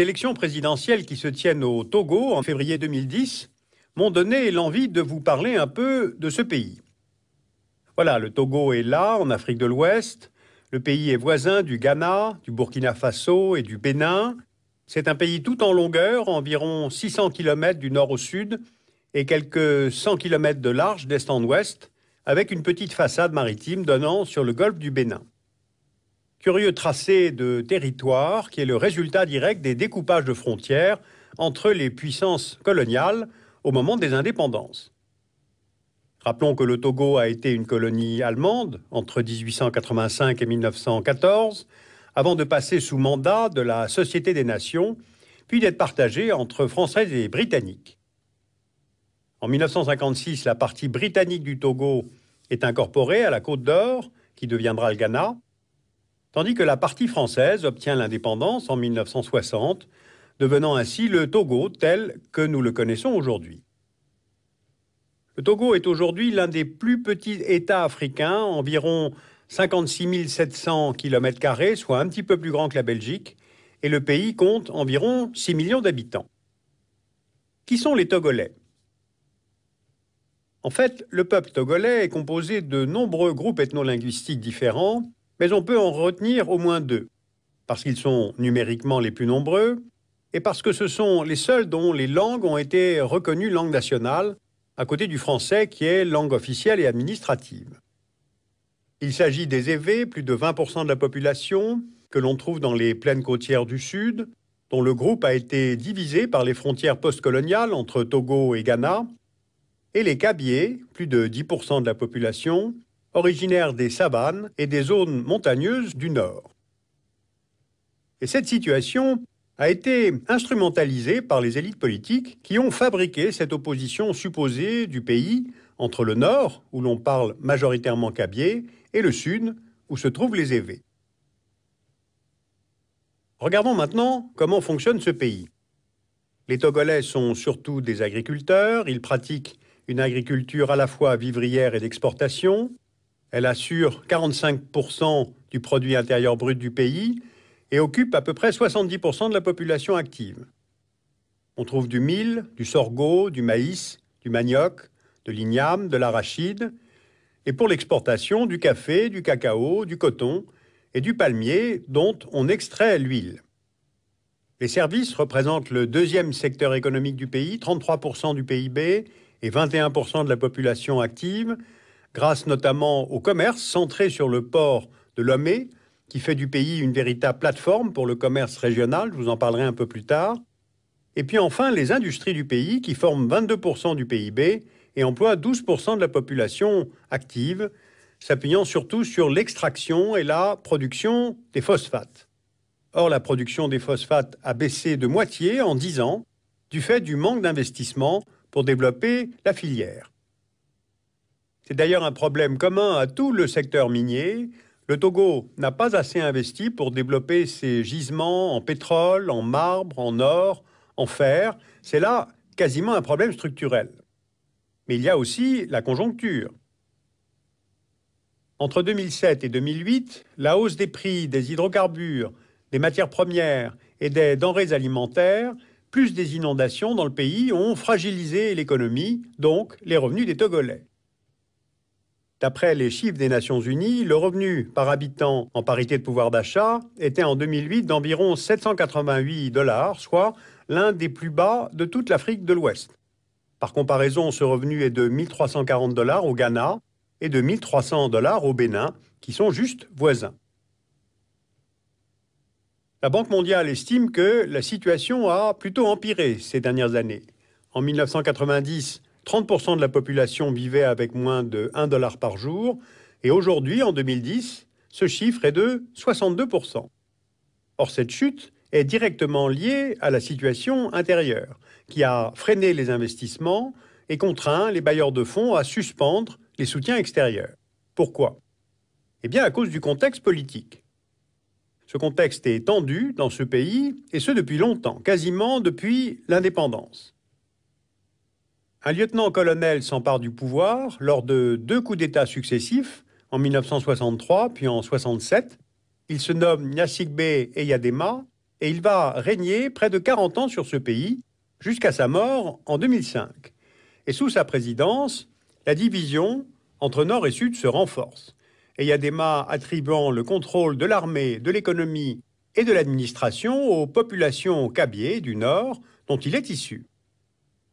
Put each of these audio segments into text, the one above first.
Les élections présidentielles qui se tiennent au Togo en février 2010 m'ont donné l'envie de vous parler un peu de ce pays. Voilà, le Togo est là, en Afrique de l'Ouest. Le pays est voisin du Ghana, du Burkina Faso et du Bénin. C'est un pays tout en longueur, environ 600 km du nord au sud et quelques 100 km de large d'est en ouest, avec une petite façade maritime donnant sur le golfe du Bénin curieux tracé de territoire qui est le résultat direct des découpages de frontières entre les puissances coloniales au moment des indépendances. Rappelons que le Togo a été une colonie allemande entre 1885 et 1914, avant de passer sous mandat de la Société des Nations, puis d'être partagé entre Français et Britanniques. En 1956, la partie britannique du Togo est incorporée à la Côte d'Or, qui deviendra le Ghana, tandis que la partie française obtient l'indépendance en 1960, devenant ainsi le Togo tel que nous le connaissons aujourd'hui. Le Togo est aujourd'hui l'un des plus petits États africains, environ 56 700 km, soit un petit peu plus grand que la Belgique, et le pays compte environ 6 millions d'habitants. Qui sont les Togolais En fait, le peuple togolais est composé de nombreux groupes ethnolinguistiques différents mais on peut en retenir au moins deux, parce qu'ils sont numériquement les plus nombreux et parce que ce sont les seuls dont les langues ont été reconnues langue nationale, à côté du français qui est langue officielle et administrative. Il s'agit des Évés, plus de 20% de la population, que l'on trouve dans les plaines côtières du Sud, dont le groupe a été divisé par les frontières postcoloniales entre Togo et Ghana, et les Kabyés, plus de 10% de la population, originaire des savanes et des zones montagneuses du Nord. Et cette situation a été instrumentalisée par les élites politiques qui ont fabriqué cette opposition supposée du pays entre le Nord, où l'on parle majoritairement cabier, et le Sud, où se trouvent les évés. Regardons maintenant comment fonctionne ce pays. Les Togolais sont surtout des agriculteurs, ils pratiquent une agriculture à la fois vivrière et d'exportation, elle assure 45% du produit intérieur brut du pays et occupe à peu près 70% de la population active. On trouve du mil, du sorgho, du maïs, du manioc, de l'igname, de l'arachide, et pour l'exportation du café, du cacao, du coton et du palmier dont on extrait l'huile. Les services représentent le deuxième secteur économique du pays, 33% du PIB et 21% de la population active, grâce notamment au commerce centré sur le port de Lomé, qui fait du pays une véritable plateforme pour le commerce régional, je vous en parlerai un peu plus tard. Et puis enfin, les industries du pays, qui forment 22% du PIB et emploient 12% de la population active, s'appuyant surtout sur l'extraction et la production des phosphates. Or, la production des phosphates a baissé de moitié en 10 ans du fait du manque d'investissement pour développer la filière. C'est d'ailleurs un problème commun à tout le secteur minier. Le Togo n'a pas assez investi pour développer ses gisements en pétrole, en marbre, en or, en fer. C'est là quasiment un problème structurel. Mais il y a aussi la conjoncture. Entre 2007 et 2008, la hausse des prix des hydrocarbures, des matières premières et des denrées alimentaires, plus des inondations dans le pays, ont fragilisé l'économie, donc les revenus des Togolais. D'après les chiffres des Nations Unies, le revenu par habitant en parité de pouvoir d'achat était en 2008 d'environ 788 dollars, soit l'un des plus bas de toute l'Afrique de l'Ouest. Par comparaison, ce revenu est de 1340 dollars au Ghana et de 1300 dollars au Bénin, qui sont juste voisins. La Banque mondiale estime que la situation a plutôt empiré ces dernières années. En 1990, 30% de la population vivait avec moins de 1 dollar par jour, et aujourd'hui, en 2010, ce chiffre est de 62%. Or, cette chute est directement liée à la situation intérieure, qui a freiné les investissements et contraint les bailleurs de fonds à suspendre les soutiens extérieurs. Pourquoi Eh bien à cause du contexte politique. Ce contexte est tendu dans ce pays, et ce depuis longtemps, quasiment depuis l'indépendance. Un lieutenant-colonel s'empare du pouvoir lors de deux coups d'État successifs, en 1963 puis en 1967. Il se nomme Nyasigbe Eyadema et il va régner près de 40 ans sur ce pays jusqu'à sa mort en 2005. Et sous sa présidence, la division entre nord et sud se renforce. Eyadema attribuant le contrôle de l'armée, de l'économie et de l'administration aux populations kabyées du nord dont il est issu.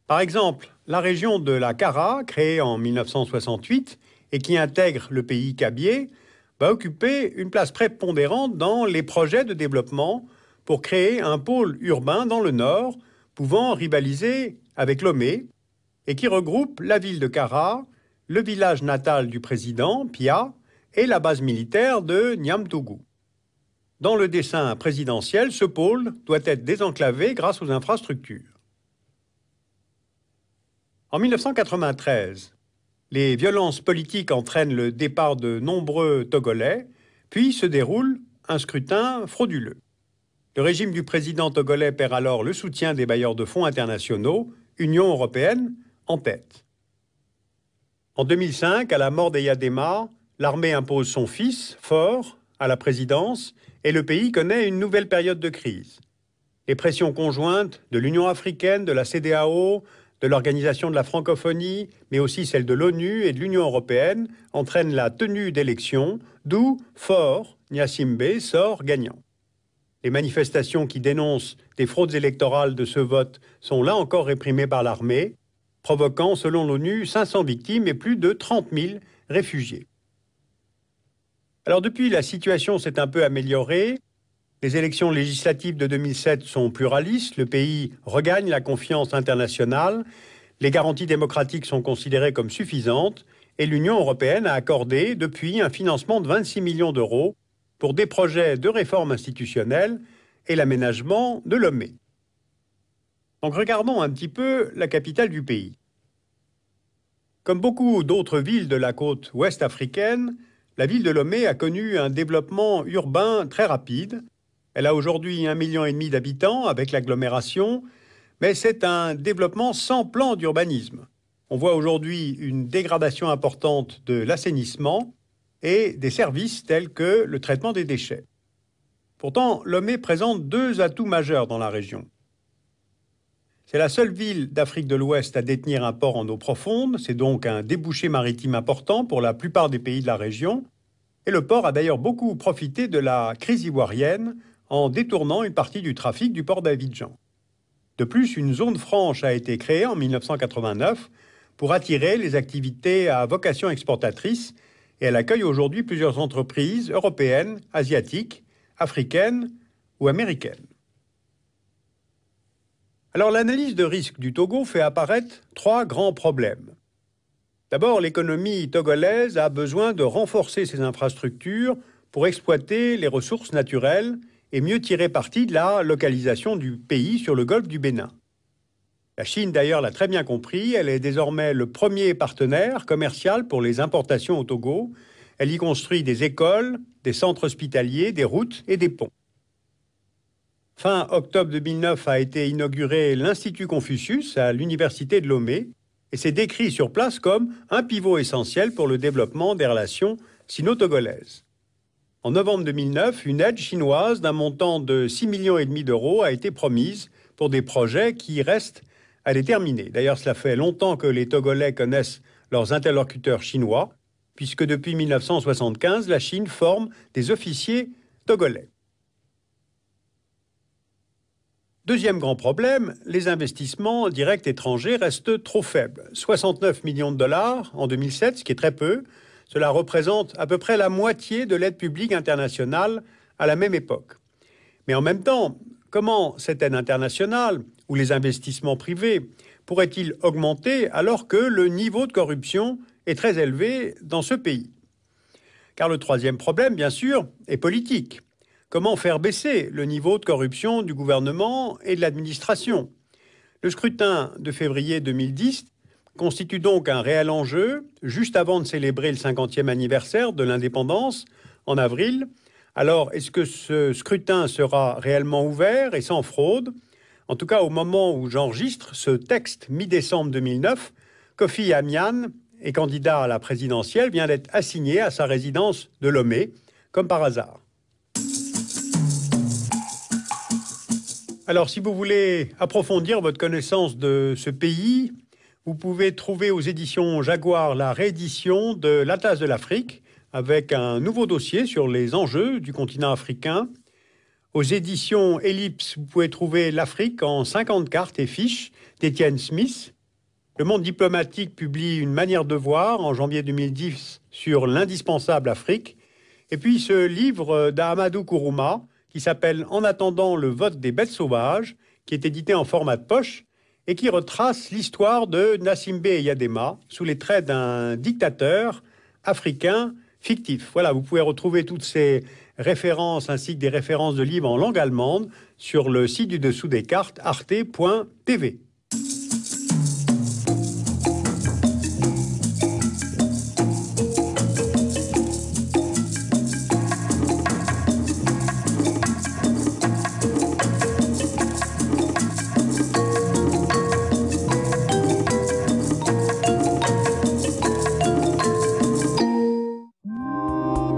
Par exemple, la région de la Cara, créée en 1968 et qui intègre le pays cabier, va occuper une place prépondérante dans les projets de développement pour créer un pôle urbain dans le nord, pouvant rivaliser avec Lomé, et qui regroupe la ville de Cara, le village natal du président, Pia, et la base militaire de Niamtougou. Dans le dessin présidentiel, ce pôle doit être désenclavé grâce aux infrastructures. En 1993, les violences politiques entraînent le départ de nombreux Togolais, puis se déroule un scrutin frauduleux. Le régime du président togolais perd alors le soutien des bailleurs de fonds internationaux, Union européenne en tête. En 2005, à la mort d'Eyadema, l'armée impose son fils, fort, à la présidence et le pays connaît une nouvelle période de crise. Les pressions conjointes de l'Union africaine, de la CDAO, de l'Organisation de la francophonie, mais aussi celle de l'ONU et de l'Union européenne, entraîne la tenue d'élections, d'où fort Nyasimbe sort gagnant. Les manifestations qui dénoncent des fraudes électorales de ce vote sont là encore réprimées par l'armée, provoquant, selon l'ONU, 500 victimes et plus de 30 000 réfugiés. Alors depuis, la situation s'est un peu améliorée, les élections législatives de 2007 sont pluralistes, le pays regagne la confiance internationale, les garanties démocratiques sont considérées comme suffisantes et l'Union européenne a accordé depuis un financement de 26 millions d'euros pour des projets de réforme institutionnelle et l'aménagement de Lomé. Donc regardons un petit peu la capitale du pays. Comme beaucoup d'autres villes de la côte ouest africaine, la ville de Lomé a connu un développement urbain très rapide elle a aujourd'hui un million et demi d'habitants avec l'agglomération, mais c'est un développement sans plan d'urbanisme. On voit aujourd'hui une dégradation importante de l'assainissement et des services tels que le traitement des déchets. Pourtant, Lomé présente deux atouts majeurs dans la région. C'est la seule ville d'Afrique de l'Ouest à détenir un port en eau profonde, c'est donc un débouché maritime important pour la plupart des pays de la région, et le port a d'ailleurs beaucoup profité de la crise ivoirienne en détournant une partie du trafic du port d'Abidjan. De plus, une zone franche a été créée en 1989 pour attirer les activités à vocation exportatrice et elle accueille aujourd'hui plusieurs entreprises européennes, asiatiques, africaines ou américaines. Alors l'analyse de risque du Togo fait apparaître trois grands problèmes. D'abord, l'économie togolaise a besoin de renforcer ses infrastructures pour exploiter les ressources naturelles et mieux tirer parti de la localisation du pays sur le golfe du Bénin. La Chine d'ailleurs l'a très bien compris, elle est désormais le premier partenaire commercial pour les importations au Togo. Elle y construit des écoles, des centres hospitaliers, des routes et des ponts. Fin octobre 2009 a été inauguré l'Institut Confucius à l'Université de Lomé et s'est décrit sur place comme un pivot essentiel pour le développement des relations sino-togolaises. En novembre 2009, une aide chinoise d'un montant de 6,5 millions d'euros a été promise pour des projets qui restent à déterminer. D'ailleurs, cela fait longtemps que les Togolais connaissent leurs interlocuteurs chinois, puisque depuis 1975, la Chine forme des officiers togolais. Deuxième grand problème, les investissements directs étrangers restent trop faibles. 69 millions de dollars en 2007, ce qui est très peu, cela représente à peu près la moitié de l'aide publique internationale à la même époque. Mais en même temps, comment cette aide internationale ou les investissements privés pourraient-ils augmenter alors que le niveau de corruption est très élevé dans ce pays Car le troisième problème, bien sûr, est politique. Comment faire baisser le niveau de corruption du gouvernement et de l'administration Le scrutin de février 2010 constitue donc un réel enjeu juste avant de célébrer le 50e anniversaire de l'indépendance en avril. Alors, est-ce que ce scrutin sera réellement ouvert et sans fraude En tout cas, au moment où j'enregistre ce texte, mi-décembre 2009, Kofi Amian est candidat à la présidentielle, vient d'être assigné à sa résidence de Lomé, comme par hasard. Alors, si vous voulez approfondir votre connaissance de ce pays, vous pouvez trouver aux éditions Jaguar la réédition de l'Atlas de l'Afrique avec un nouveau dossier sur les enjeux du continent africain. Aux éditions Ellipse, vous pouvez trouver l'Afrique en 50 cartes et fiches d'Étienne Smith. Le Monde diplomatique publie Une manière de voir en janvier 2010 sur l'indispensable Afrique. Et puis ce livre d'Amadou Kourouma qui s'appelle En attendant le vote des bêtes sauvages, qui est édité en format de poche et qui retrace l'histoire de Nassimbe Yadema sous les traits d'un dictateur africain fictif. Voilà, vous pouvez retrouver toutes ces références ainsi que des références de livres en langue allemande sur le site du dessous des cartes arte.tv.